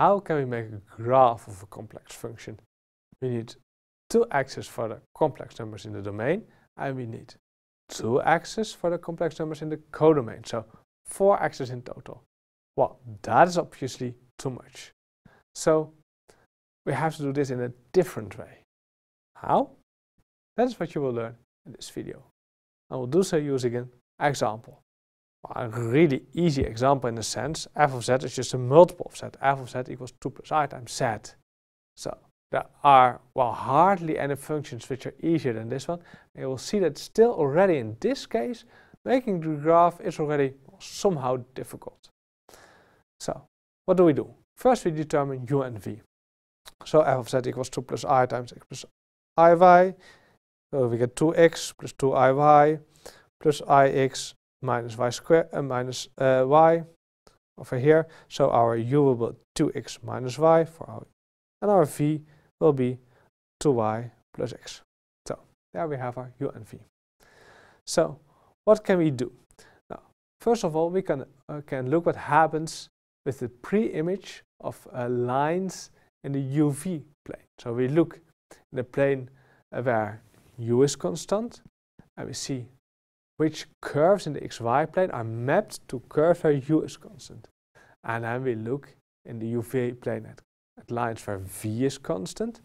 How can we make a graph of a complex function? We need two axes for the complex numbers in the domain, and we need two axes for the complex numbers in the codomain, so four axes in total. Well, that is obviously too much. So we have to do this in a different way. How? That is what you will learn in this video. I will do so using an example a really easy example in a sense, f of z is just a multiple of z. f of z equals 2 plus i times z. So there are, well, hardly any functions which are easier than this one. And you will see that still already in this case, making the graph is already somehow difficult. So what do we do? First we determine u and v. So f of z equals 2 plus i times x plus iy. So we get 2x plus 2iy plus ix minus y square uh, minus uh, y over here. So our u will be 2x minus y for our and our v will be 2y plus x. So there we have our u and v. So what can we do? Now, first of all, we can uh, can look what happens with the pre-image of uh, lines in the uv plane. So we look in the plane where u is constant and we see which curves in the xy plane are mapped to curves where u is constant. And then we look in the uv plane at, at lines where v is constant.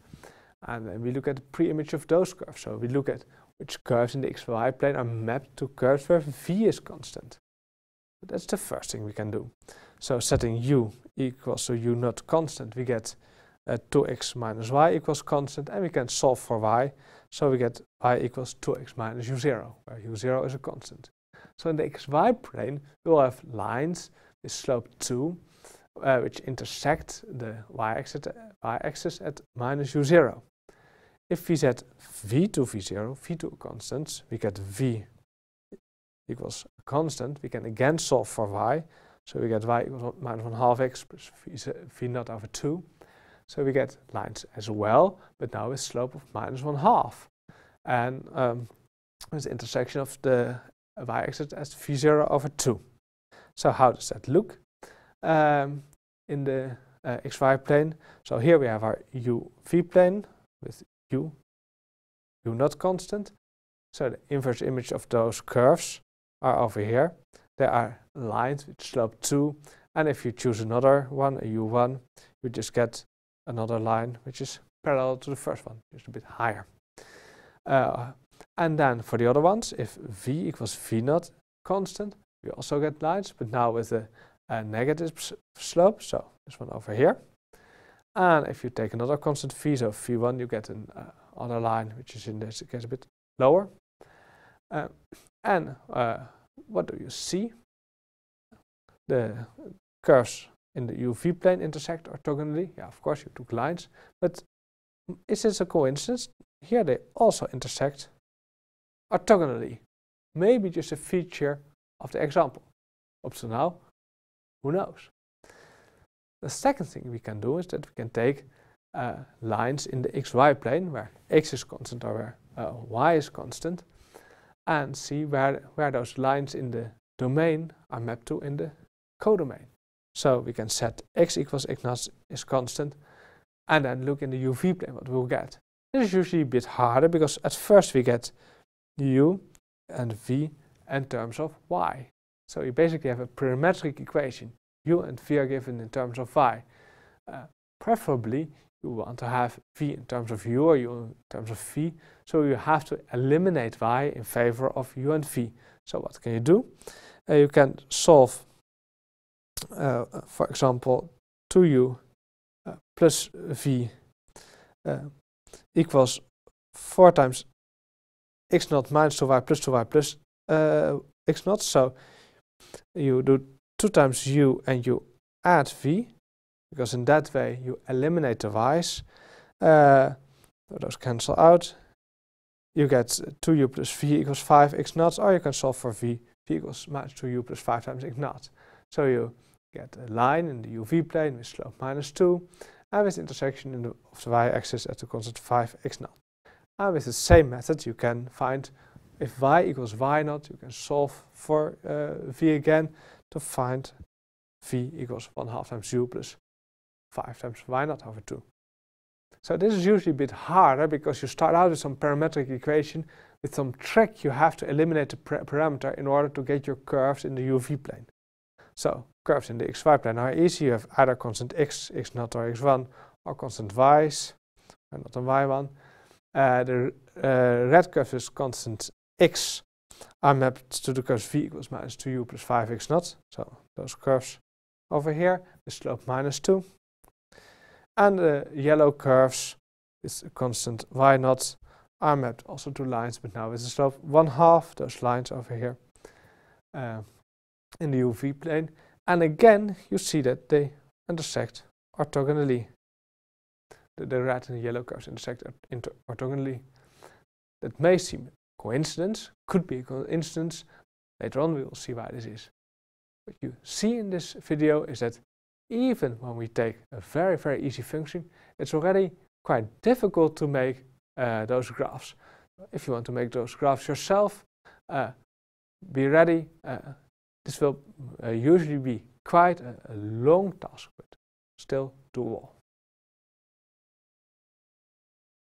And then we look at the pre-image of those curves. So we look at which curves in the xy plane are mapped to curves where v is constant. But that's the first thing we can do. So setting u equals to u not constant, we get uh, 2x minus y equals constant, and we can solve for y. So we get y equals 2x minus u0, where u0 is a constant. So in the xy plane, we will have lines with slope 2, uh, which intersect the y-axis at minus u0. If we set v to v0, v to constant, we get v equals a constant. We can again solve for y, so we get y equals minus 1 half x plus v, 0 over 2. So we get lines as well, but now with slope of minus 1 half. And um, with intersection of the y-axis as v0 over 2. So how does that look um, in the uh, xy plane? So here we have our uv plane with u, u not constant. So the inverse image of those curves are over here. They are lines with slope 2 and if you choose another one, a u1, you just get another line which is parallel to the first one, just a bit higher. Uh, and then for the other ones, if V equals V naught constant, we also get lines, but now with a, a negative slope, so this one over here. And if you take another constant V, so V1, you get an uh, other line, which is in this case a bit lower. Uh, and uh, what do you see? The curves in the UV plane intersect orthogonally? Yeah, of course, you took lines. But is this a coincidence? Here they also intersect orthogonally. Maybe just a feature of the example. Up to now, who knows? The second thing we can do is that we can take uh, lines in the xy plane where x is constant or where uh, y is constant and see where, where those lines in the domain are mapped to in the codomain. So we can set x equals x naught is constant and then look in the UV plane what we'll get. This is usually a bit harder because at first we get u and v in terms of y. So you basically have a parametric equation. u and v are given in terms of y. Uh, preferably you want to have v in terms of u or u in terms of v. So you have to eliminate y in favor of u and v. So what can you do? Uh, you can solve uh, for example, 2u uh, plus v uh, equals 4 times x naught minus 2y plus 2y plus x naught. So you do 2 times u and you add v because in that way you eliminate the y's. Uh, those cancel out. You get 2u plus v equals 5x naught, or you can solve for v, v equals minus 2u plus 5 times x naught. So you get a line in the UV plane with slope minus 2 and with intersection in the, of the y-axis at the constant 5 x naught. And with the same method you can find if y equals y naught, you can solve for uh, v again to find v equals 1 half times u plus 5 times y naught over 2. So this is usually a bit harder because you start out with some parametric equation. With some trick you have to eliminate the parameter in order to get your curves in the UV plane. So curves in the xy plane are easy. You have either constant x, x0 or x1, or constant y's, or not a y y1. Uh, the uh, red curve is constant x are mapped to the curves v equals minus 2u plus 5x not. So those curves over here, the slope minus 2. And the yellow curves is a constant y not, are mapped also to lines, but now with the slope 1 half, those lines over here. Uh, in the UV plane and again you see that they intersect orthogonally. The, the red and the yellow curves intersect orthogonally. That may seem a coincidence, could be a coincidence. Later on we will see why this is. What you see in this video is that even when we take a very, very easy function, it's already quite difficult to make uh, those graphs. If you want to make those graphs yourself, uh, be ready, uh, this will uh, usually be quite a, a long task, but still doable.